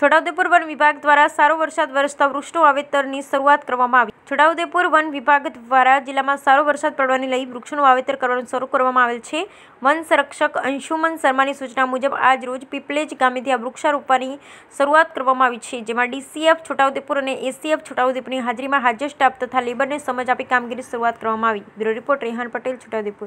Chhota Udepur one વિભાગ દ્વારા સારો વરસાદ વરસતા વૃક્ષો વાવેતરની શરૂઆત કરવામાં આવી છોટાઉદેપુર વન વિભાગ દ્વારા જિલ્લામાં સારો વરસાદ પડવાને લઈ વૃક્ષોનું વાવેતર કરવાનું શરૂ કરવામાં આવેલ છે વન સંરક્ષક અંશુમન શર્માની સૂચના મુજબ આજ રોજ પીપલેજ ગામેથી આ વૃક્ષારોપવાની શરૂઆત કરવામાં આવી છે જેમાં ડીસીએફ છોટાઉદેપુર અને એસીએફ છોટાઉદેપુરની હાજરીમાં હાજર સ્ટાફ તથા લેબરને સમજ આપી કામગીરી શરૂઆત કરવામાં આવી બ્યુરો રિપોર્ટ રેહાન પટેલ છોટાઉદેપુર